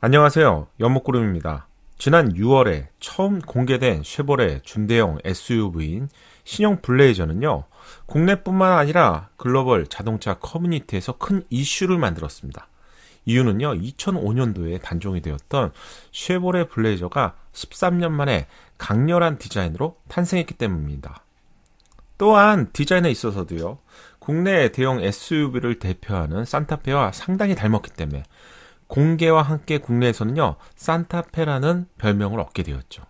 안녕하세요. 연목구름입니다. 지난 6월에 처음 공개된 쉐보레 준대형 SUV인 신형 블레이저는요, 국내뿐만 아니라 글로벌 자동차 커뮤니티에서 큰 이슈를 만들었습니다. 이유는요, 2005년도에 단종이 되었던 쉐보레 블레이저가 13년 만에 강렬한 디자인으로 탄생했기 때문입니다. 또한 디자인에 있어서도요, 국내 대형 SUV를 대표하는 산타페와 상당히 닮았기 때문에 공개와 함께 국내에서는요, 산타페라는 별명을 얻게 되었죠.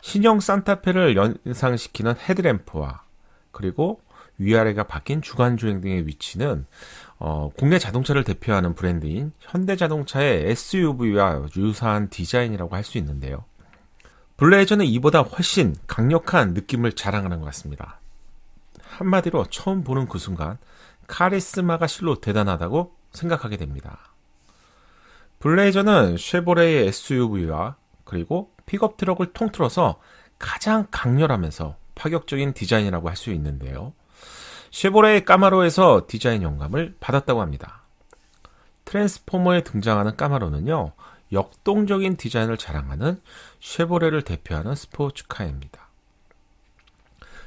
신형 산타페를 연상시키는 헤드램프와 그리고 위아래가 바뀐 주간주행 등의 위치는 어, 국내 자동차를 대표하는 브랜드인 현대자동차의 SUV와 유사한 디자인이라고 할 수 있는데요. 블레이저는 이보다 훨씬 강력한 느낌을 자랑하는 것 같습니다. 한마디로 처음 보는 그 순간 카리스마가 실로 대단하다고 생각하게 됩니다. 블레이저는 쉐보레의 SUV와 그리고 픽업 트럭을 통틀어서 가장 강렬하면서 파격적인 디자인이라고 할 수 있는데요. 쉐보레의 까마로에서 디자인 영감을 받았다고 합니다. 트랜스포머에 등장하는 까마로는요, 역동적인 디자인을 자랑하는 쉐보레를 대표하는 스포츠카입니다.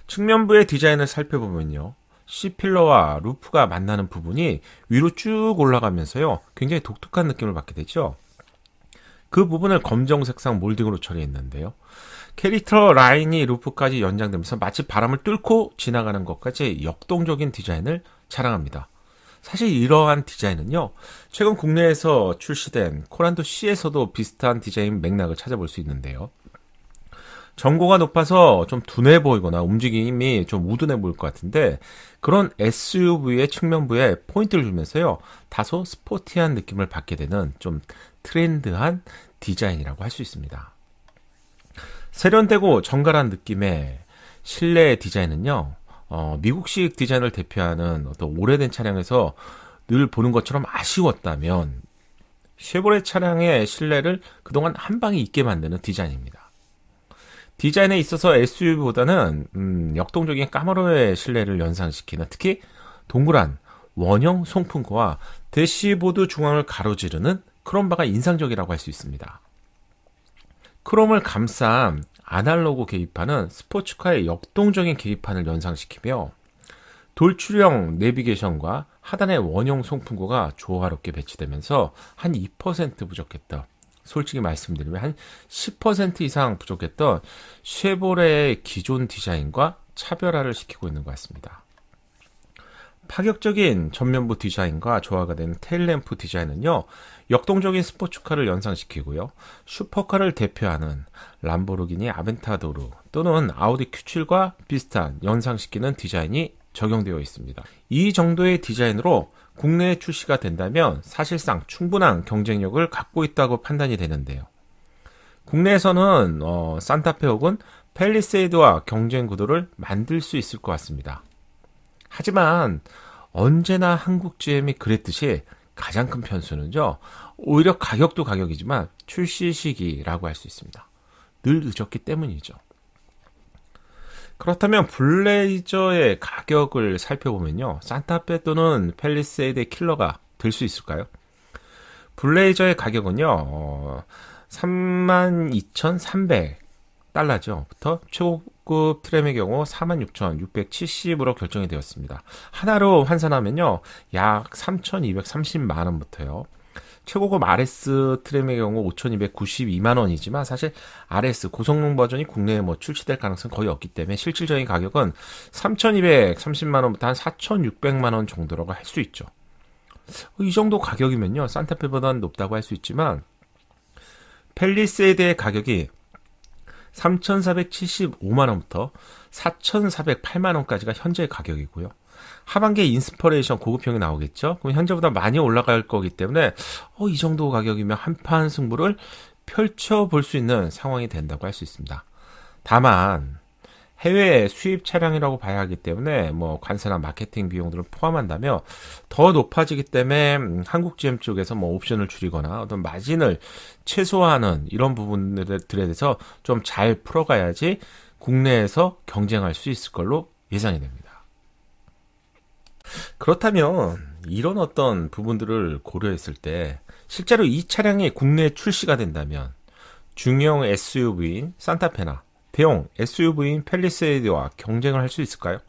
측면부의 디자인을 살펴보면요. C필러와 루프가 만나는 부분이 위로 쭉 올라가면서요. 굉장히 독특한 느낌을 받게 되죠. 그 부분을 검정 색상 몰딩으로 처리했는데요. 캐릭터 라인이 루프까지 연장되면서 마치 바람을 뚫고 지나가는 것까지 역동적인 디자인을 자랑합니다. 사실 이러한 디자인은요, 최근 국내에서 출시된 코란도 C에서도 비슷한 디자인 맥락을 찾아볼 수 있는데요. 전고가 높아서 좀 둔해 보이거나 움직임이 좀 우둔해 보일 것 같은데 그런 SUV의 측면부에 포인트를 주면서요 다소 스포티한 느낌을 받게 되는 좀 트렌드한 디자인이라고 할 수 있습니다. 세련되고 정갈한 느낌의 실내 디자인은요 어, 미국식 디자인을 대표하는 어떤 오래된 차량에서 늘 보는 것처럼 아쉬웠다면 쉐보레 차량의 실내를 그동안 한방에 있게 만드는 디자인입니다. 디자인에 있어서 SUV보다는 음, 역동적인 까마로의 신뢰를 연상시키는 특히 동그란 원형 송풍구와 대시보드 중앙을 가로지르는 크롬바가 인상적이라고 할 수 있습니다. 크롬을 감싼 아날로그 계기판은 스포츠카의 역동적인 계기판을 연상시키며 돌출형 내비게이션과 하단의 원형 송풍구가 조화롭게 배치되면서 한 2% 부족했던 솔직히 말씀드리면 한 10% 이상 부족했던 쉐보레의 기존 디자인과 차별화를 시키고 있는 것 같습니다. 파격적인 전면부 디자인과 조화가 되는 테일램프 디자인은요, 역동적인 스포츠카를 연상시키고요, 슈퍼카를 대표하는 람보르기니 아벤타도르 또는 아우디 Q7과 비슷한 연상시키는 디자인이 적용되어 있습니다. 이 정도의 디자인으로 국내에 출시가 된다면 사실상 충분한 경쟁력을 갖고 있다고 판단이 되는데요. 국내에서는 어, 산타페 혹은 펠리세이드와 경쟁 구도를 만들 수 있을 것 같습니다. 하지만 언제나 한국 GM이 그랬듯이 가장 큰 편수는요. 오히려 가격도 가격이지만 출시 시기라고 할 수 있습니다. 늘 늦었기 때문이죠. 그렇다면 블레이저의 가격을 살펴보면요. 산타페 또는 펠리세이드 킬러가 들수 있을까요? 블레이저의 가격은요. 어, 32,300달러죠.부터 최고급 트램의 경우 46,670으로 결정이 되었습니다. 하나로 환산하면요. 약 3,230만 원부터요. 최고급 RS 트램의 경우 5,292만 원이지만 사실 RS 고성능 버전이 국내에 뭐 출시될 가능성 거의 없기 때문에 실질적인 가격은 3,230만 원부터 한 4,600만 원 정도라고 할 수 있죠. 이 정도 가격이면요 산타페보다는 높다고 할 수 있지만 펠리세이드의 가격이 3,475만 원부터 4,408만 원까지가 현재의 가격이고요. 하반기에 인스퍼레이션 고급형이 나오겠죠. 그럼 현재보다 많이 올라갈 거기 때문에 어, 이 정도 가격이면 한판 승부를 펼쳐볼 수 있는 상황이 된다고 할 수 있습니다. 다만 해외 수입 차량이라고 봐야 하기 때문에 뭐 관세나 마케팅 비용들을 포함한다며 더 높아지기 때문에 음, 한국 GM 쪽에서 뭐 옵션을 줄이거나 어떤 마진을 최소화하는 이런 부분들에 대해서 좀 잘 풀어가야지 국내에서 경쟁할 수 있을 걸로 예상이 됩니다. 그렇다면 이런 어떤 부분들을 고려했을 때 실제로 이 차량이 국내에 출시가 된다면 중형 SUV인 산타페나 대형 SUV인 펠리세이드와 경쟁을 할 수 있을까요?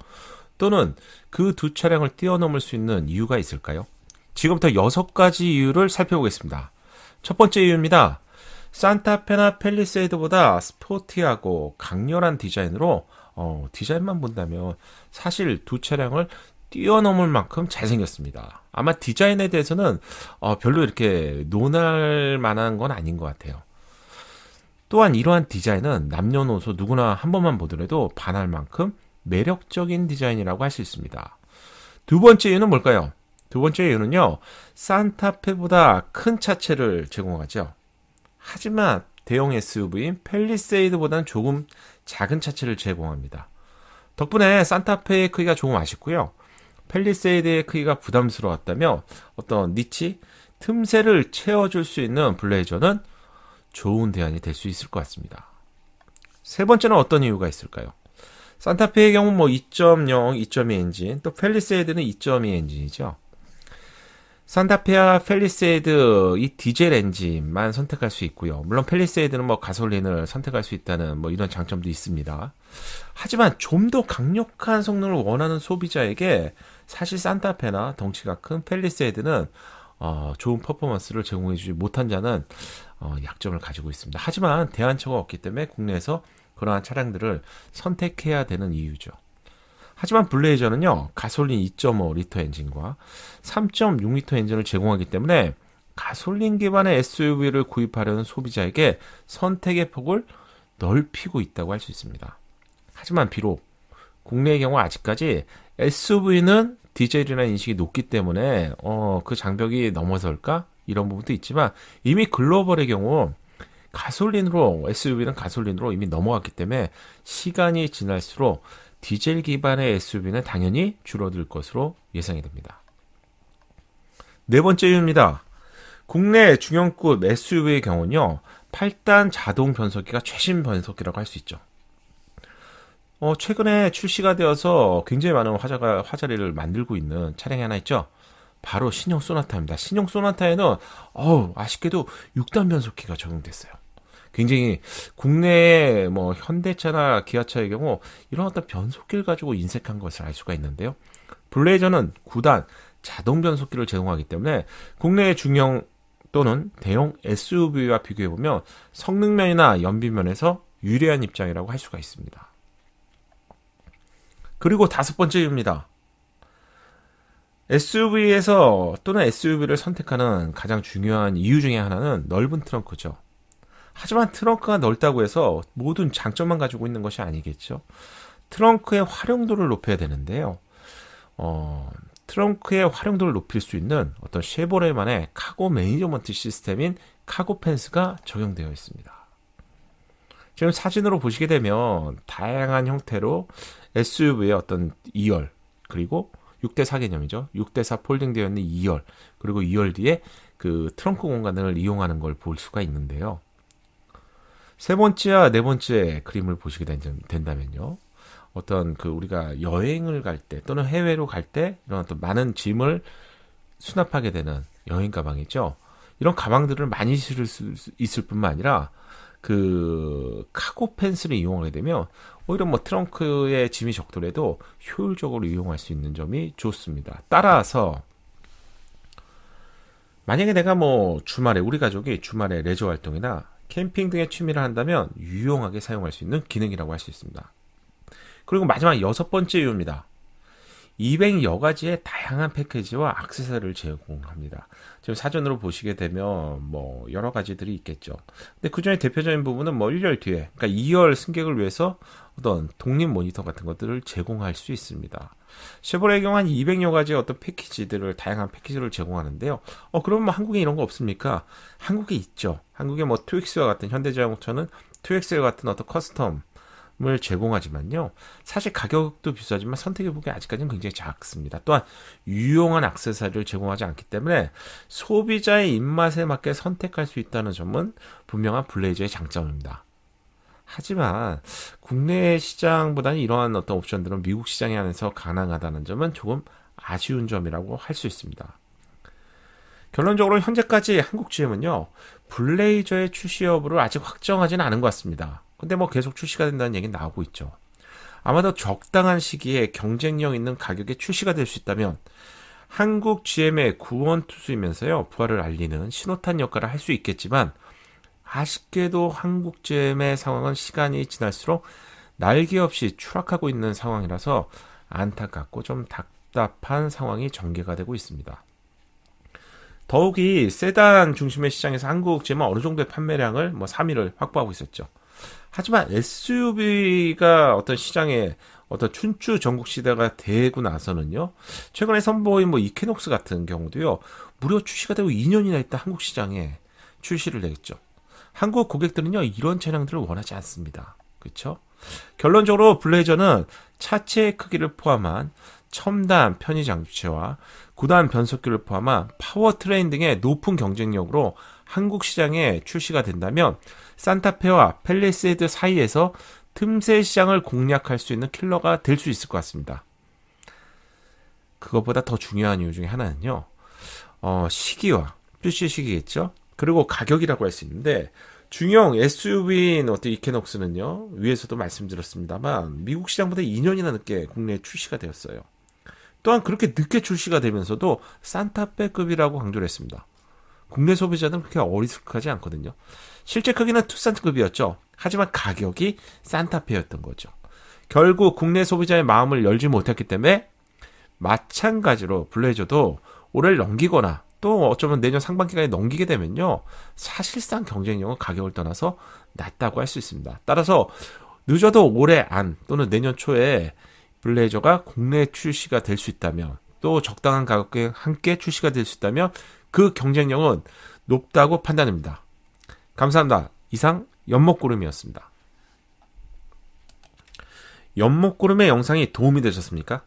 또는 그 두 차량을 뛰어넘을 수 있는 이유가 있을까요? 지금부터 여섯 가지 이유를 살펴보겠습니다. 첫 번째 이유입니다. 산타페나 펠리세이드보다 스포티하고 강렬한 디자인으로 어, 디자인만 본다면 사실 두 차량을 뛰어넘을 만큼 잘생겼습니다. 아마 디자인에 대해서는 어, 별로 이렇게 논할 만한 건 아닌 것 같아요. 또한 이러한 디자인은 남녀노소 누구나 한 번만 보더라도 반할 만큼 매력적인 디자인이라고 할 수 있습니다. 두 번째 이유는 뭘까요? 두 번째 이유는요, 산타페보다 큰 차체를 제공하죠. 하지만 대형 SUV인 펠리세이드보다는 조금 작은 차체를 제공합니다. 덕분에 산타페의 크기가 조금 아쉽고요. 펠리세이드의 크기가 부담스러웠다며 어떤 니치 틈새를 채워줄 수 있는 블레이저는 좋은 대안이 될 수 있을 것 같습니다. 세 번째는 어떤 이유가 있을까요? 산타페의 경우 뭐 2.0, 2.2 엔진, 또 펠리세이드는 2.2 엔진이죠. 산타페아 펠리세이드 이 디젤 엔진만 선택할 수 있고요. 물론 펠리세이드는 뭐 가솔린을 선택할 수 있다는 뭐 이런 장점도 있습니다. 하지만 좀 더 강력한 성능을 원하는 소비자에게 사실 산타페나 덩치가 큰 펠리세이드는 어, 좋은 퍼포먼스를 제공해주지 못한 자는 어, 약점을 가지고 있습니다. 하지만 대안처가 없기 때문에 국내에서 그러한 차량들을 선택해야 되는 이유죠. 하지만 블레이저는요, 가솔린 2.5리터 엔진과 3.6리터 엔진을 제공하기 때문에 가솔린 기반의 SUV를 구입하려는 소비자에게 선택의 폭을 넓히고 있다고 할 수 있습니다. 하지만 비록 국내의 경우 아직까지 SUV는 디젤이라는 인식이 높기 때문에 어, 그 장벽이 넘어설까 이런 부분도 있지만 이미 글로벌의 경우 가솔린으로 SUV는 가솔린으로 이미 넘어갔기 때문에 시간이 지날수록 디젤 기반의 SUV는 당연히 줄어들 것으로 예상이 됩니다. 네 번째 이유입니다. 국내 중형급 SUV의 경우는요, 8단 자동 변속기가 최신 변속기라고 할 수 있죠. 어, 최근에 출시가 되어서 굉장히 많은 화자가, 화자리를 만들고 있는 차량이 하나 있죠. 바로 신형 소나타입니다. 신형 소나타에는, 어우, 아쉽게도 6단 변속기가 적용됐어요. 굉장히 국내의 뭐 현대차나 기아차의 경우 이런 어떤 변속기를 가지고 인색한 것을 알 수가 있는데요. 블레이저는 9단 자동 변속기를 제공하기 때문에 국내의 중형 또는 대형 SUV와 비교해보면 성능면이나 연비면에서 유리한 입장이라고 할 수가 있습니다. 그리고 다섯 번째입니다. SUV에서 또는 SUV를 선택하는 가장 중요한 이유 중의 하나는 넓은 트렁크죠. 하지만 트렁크가 넓다고 해서 모든 장점만 가지고 있는 것이 아니겠죠. 트렁크의 활용도를 높여야 되는데요. 어, 트렁크의 활용도를 높일 수 있는 어떤 쉐보레만의 카고 매니저먼트 시스템인 카고 펜스가 적용되어 있습니다. 지금 사진으로 보시게 되면 다양한 형태로 SUV의 어떤 2열 그리고 6대4 개념이죠. 6대4 폴딩되어 있는 2열 그리고 2열 뒤에 그 트렁크 공간을 이용하는 걸 볼 수가 있는데요. 세 번째와 네 번째 그림을 보시게 된, 된다면요. 어떤 그 우리가 여행을 갈 때 또는 해외로 갈 때 이런 어떤 많은 짐을 수납하게 되는 여행 가방 이죠 이런 가방들을 많이 실을 수 있을 뿐만 아니라 그 카고 펜슬을 이용하게 되면 오히려 뭐 트렁크에 짐이 적더라도 효율적으로 이용할 수 있는 점이 좋습니다. 따라서 만약에 내가 뭐 주말에 우리 가족이 주말에 레저 활동이나 캠핑 등의 취미를 한다면 유용하게 사용할 수 있는 기능이라고 할 수 있습니다. 그리고 마지막 여섯 번째 이유입니다. 2 0 0 여가지의 다양한 패키지와 악세사리를 제공합니다. 지금 사전으로 보시게 되면 뭐 여러 가지들이 있겠죠. 근데 그 중에 대표적인 부분은 뭐 1열 뒤에, 그러니까 2열 승객을 위해서 어떤 독립 모니터 같은 것들을 제공할 수 있습니다. 쉐보레의 경우 한 200여 가지의 어떤 패키지들을 다양한 패키지를 제공하는데요. 어그럼뭐 한국에 이런 거 없습니까? 한국에 있죠. 한국에 뭐트2스와 같은 현대자동차는 2스와 같은 어떤 커스텀 을 제공하지만요. 사실 가격도 비싸지만 선택의 폭이 아직까지는 굉장히 작습니다. 또한 유용한 악세사리를 제공하지 않기 때문에 소비자의 입맛에 맞게 선택할 수 있다는 점은 분명한 블레이저의 장점입니다. 하지만 국내 시장보다는 이러한 어떤 옵션들은 미국 시장에 한해서 가능하다는 점은 조금 아쉬운 점이라고 할 수 있습니다. 결론적으로 현재까지 한국 GM은요, 블레이저의 출시 여부를 아직 확정하지는 않은 것 같습니다. 근데 뭐 계속 출시가 된다는 얘기 나오고 있죠. 아마도 적당한 시기에 경쟁력 있는 가격에 출시가 될 수 있다면 한국 GM의 구원 투수이면서요 부활을 알리는 신호탄 역할을 할 수 있겠지만 아쉽게도 한국 GM의 상황은 시간이 지날수록 날개 없이 추락하고 있는 상황이라서 안타깝고 좀 답답한 상황이 전개가 되고 있습니다. 더욱이 세단 중심의 시장에서 한국 GM은 어느 정도의 판매량을 뭐 3위를 확보하고 있었죠. 하지만 SUV가 어떤 시장에 어떤 춘추 전국 시대가 되고 나서는요. 최근에 선보인 뭐 이케녹스 같은 경우도요. 무려 출시가 되고 2년이나 있다 한국 시장에 출시를 했죠. 한국 고객들은요. 이런 차량들을 원하지 않습니다. 그쵸 결론적으로 블레이저는 차체 크기를 포함한 첨단 편의 장치와 구단 변속기를 포함한 파워트레인 등의 높은 경쟁력으로 한국 시장에 출시가 된다면 산타페와 펠레세드 사이에서 틈새 시장을 공략할 수 있는 킬러가 될 수 있을 것 같습니다. 그것보다 더 중요한 이유 중에 하나는요. 어, 시기와 표시 시기겠죠. 그리고 가격이라고 할 수 있는데 중형 SUV인 어떤 이케녹스는요. 위에서도 말씀드렸습니다만 미국 시장보다 2년이나 늦게 국내에 출시가 되었어요. 또한 그렇게 늦게 출시가 되면서도 산타페급이라고 강조를 했습니다. 국내 소비자들은 그렇게 어리숙하지 않거든요. 실제 크기는 투싼급이었죠. 하지만 가격이 산타페였던 거죠. 결국 국내 소비자의 마음을 열지 못했기 때문에 마찬가지로 블레이저도 올해를 넘기거나 또 어쩌면 내년 상반기까지 넘기게 되면요. 사실상 경쟁력은 가격을 떠나서 낮다고 할 수 있습니다. 따라서 늦어도 올해 안 또는 내년 초에 블레이저가 국내 출시가 될 수 있다면 또 적당한 가격에 함께 출시가 될 수 있다면 그 경쟁력은 높다고 판단합니다. 감사합니다. 이상 연목구름이었습니다. 연목구름의 영상이 도움이 되셨습니까?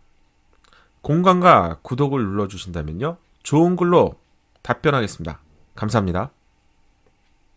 공감과 구독을 눌러주신다면요. 좋은 글로 답변하겠습니다. 감사합니다.